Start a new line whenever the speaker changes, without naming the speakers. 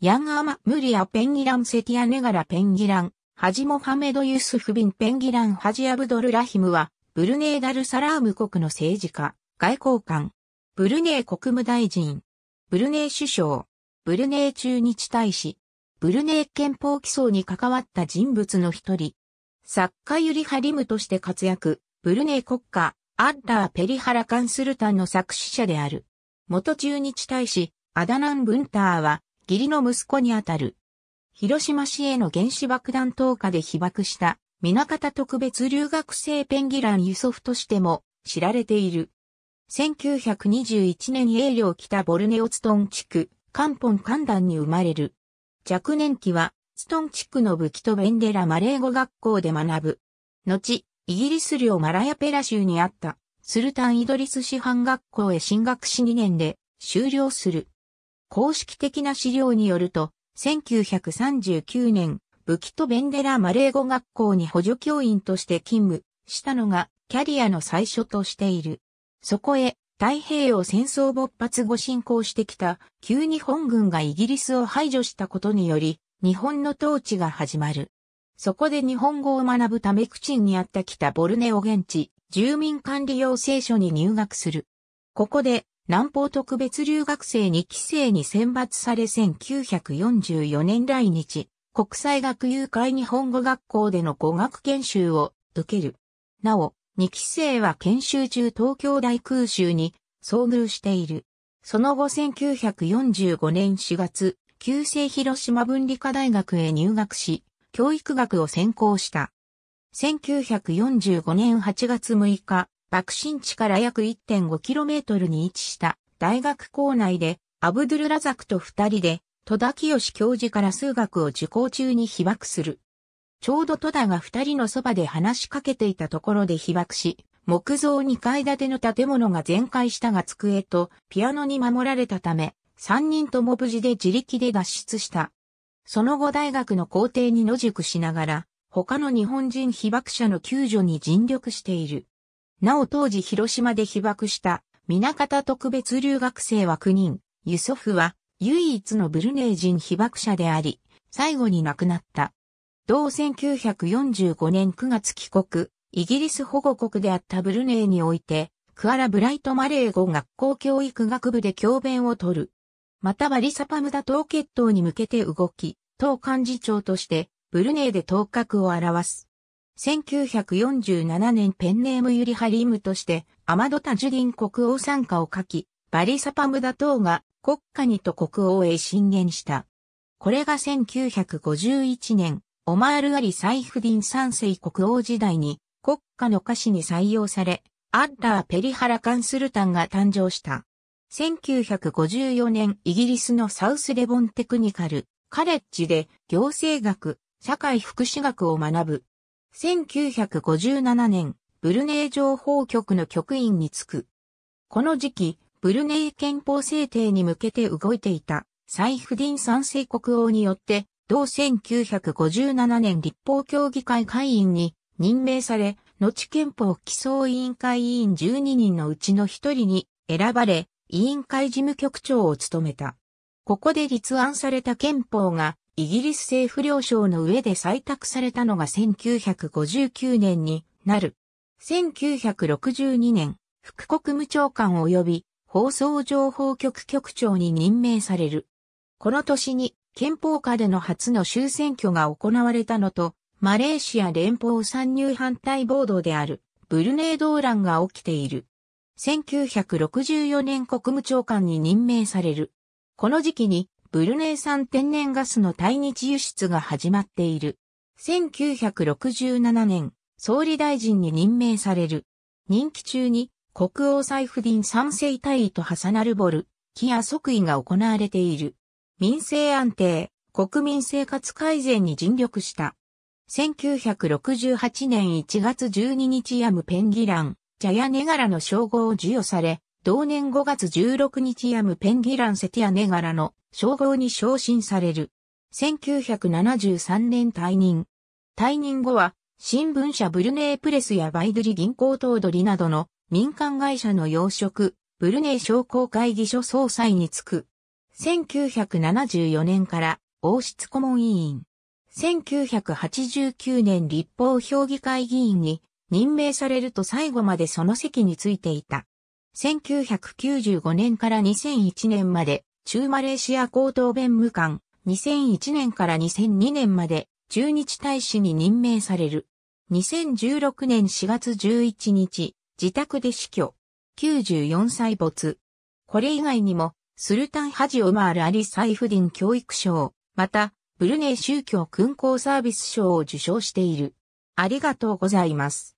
ヤンアマムリアペンギランセティアネガラペンギラン、ハジモハメド・ユスフビンペンギラン・ハジアブドル・ラヒムは、ブルネー・ダル・サラーム国の政治家、外交官、ブルネー国務大臣、ブルネー首相、ブルネー駐日大使、ブルネー憲法起草に関わった人物の一人、作家ユリ・ハリムとして活躍、ブルネー国家、アッラー・ペリハラ・カンスルタンの作詞者である。元中日大使、アダナン・ブンターは、義理の息子にあたる。広島市への原子爆弾投下で被爆した水方特別留学生ペンギラン輸送としても知られている。1921年英領北ボルネオツトン地区、カンポンカンダンに生まれる。若年期は、ツトン地区の武器とベンデラマレー語学校で学ぶ。後、イギリス領マラヤペラ州にあった、スルタンイドリス師範学校へ進学し2年で終了する。公式的な資料によると、1939年、武器とベンデラマレー語学校に補助教員として勤務したのがキャリアの最初としている。そこへ太平洋戦争勃発後進行してきた旧日本軍がイギリスを排除したことにより日本の統治が始まる。そこで日本語を学ぶため口にあった北ボルネオ現地住民管理要請書に入学する。ここで南方特別留学生2期生に選抜され1944年来日、国際学友会日本語学校での語学研修を受ける。なお、2期生は研修中東京大空襲に遭遇している。その後1945年4月、旧制広島文理科大学へ入学し、教育学を専攻した。1945年8月6日、爆心地から約 1.5km に位置した大学校内でアブドゥルラザクと二人で戸田清教授から数学を受講中に被爆する。ちょうど戸田が二人のそばで話しかけていたところで被爆し、木造2階建ての建物が全壊したが机とピアノに守られたため、三人とも無事で自力で脱出した。その後大学の校庭に野宿しながら、他の日本人被爆者の救助に尽力している。なお当時広島で被爆した南方特別留学生は9人、ユソフは唯一のブルネイ人被爆者であり、最後に亡くなった。同1945年9月帰国、イギリス保護国であったブルネイにおいて、クアラ・ブライト・マレー語学校教育学部で教鞭を取る。またはリサパムダ統決闘に向けて動き、党幹事長として、ブルネイで頭角を表す。1947年ペンネームユリハリムとして、アマド・タジュディン国王参加を書き、バリサパムダ等が国家にと国王へ進言した。これが1951年、オマール・アリ・サイフディン三世国王時代に国家の歌詞に採用され、アッダー・ペリハラ・カンスルタンが誕生した。1954年イギリスのサウスレボンテクニカルカレッジで行政学、社会福祉学を学ぶ1957年、ブルネイ情報局の局員に就く。この時期、ブルネイ憲法制定に向けて動いていた、サイフディン三世国王によって、同1957年立法協議会会員に任命され、後憲法起草委員会委員12人のうちの1人に選ばれ、委員会事務局長を務めた。ここで立案された憲法がイギリス政府了承の上で採択されたのが1959年になる。1962年、副国務長官及び放送情報局局長に任命される。この年に憲法下での初の州選挙が行われたのと、マレーシア連邦参入反対暴動であるブルネー動乱が起きている。1964年国務長官に任命される。この時期にブルネイ産天然ガスの対日輸出が始まっている。1967年、総理大臣に任命される。任期中に国王サイフディン三世大尉と重なナルボル、キア即位が行われている。民生安定、国民生活改善に尽力した。1968年1月12日ヤムペンギラン、ジャヤネガラの称号を授与され、同年5月16日ヤムペンギランセティアネガラの称号に昇進される。1973年退任。退任後は、新聞社ブルネープレスやバイドリ銀行頭取などの民間会社の要職、ブルネー商工会議所総裁に就く。1974年から王室顧問委員。1989年立法評議会議員に任命されると最後までその席についていた。1995年から2001年まで、中マレーシア高等弁務官、2001年から2002年まで、駐日大使に任命される。2016年4月11日、自宅で死去。94歳没。これ以外にも、スルタンハジオマール・アリ・サイフディン教育賞、また、ブルネイ宗教勲功サービス賞を受賞している。ありがとうございます。